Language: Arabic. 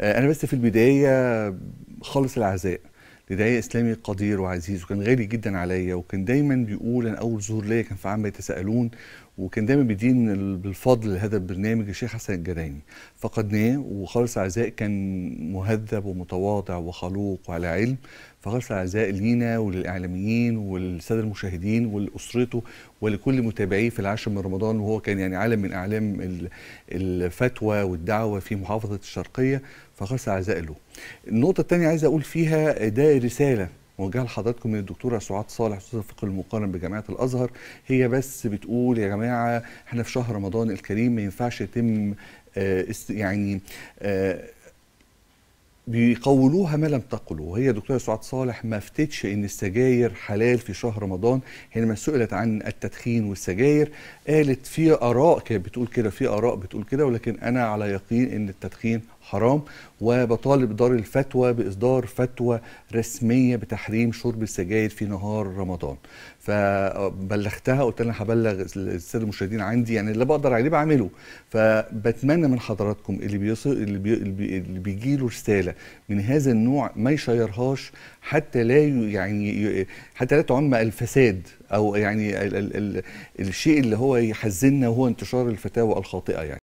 آه، انا بس في البدايه خالص العزاء لداعية إسلامي قدير وعزيز وكان غالي جدا عليا وكان دايما بيقول أنا أول ظهور ليا كان في عام يتساءلون وكان دايما بيدين بالفضل لهذا البرنامج الشيخ حسن الجراني فقدناه وخالص عزاء كان مهذب ومتواضع وخلوق وعلى علم فخالص عزاء لينا وللاعلاميين وللساده المشاهدين ولاسرته ولكل متابعيه في العاشر من رمضان وهو كان يعني عالم من اعلام الفتوى والدعوه في محافظه الشرقيه فخالص عزاء له. النقطه الثانيه عايز اقول فيها ده رساله موجهه لحضراتكم من الدكتوره سعاد صالح استاذه الفقه المقارن بجامعه الازهر هي بس بتقول يا جماعه احنا في شهر رمضان الكريم ما ينفعش يتم آه، يعني آه، بيقولوها ما لم تقلوا وهي دكتوره سعاد صالح ما افتتش ان السجاير حلال في شهر رمضان حينما سئلت عن التدخين والسجاير قالت في اراء كانت بتقول كده في اراء بتقول كده ولكن انا على يقين ان التدخين حرام وبطالب دار الفتوى باصدار فتوى رسميه بتحريم شرب السجاير في نهار رمضان فبلغتها قلت لها هبلغ الساده المشاهدين عندي يعني اللي بقدر عليه بعمله فبتمنى من حضراتكم اللي بيصل اللي, بي... اللي بيجي له رساله من هذا النوع ما يشيرهاش حتى لا يعني حتى لا تعم الفساد او يعني ال... ال... ال... الشيء اللي هو يحزننا وهو انتشار الفتاوى الخاطئه يعني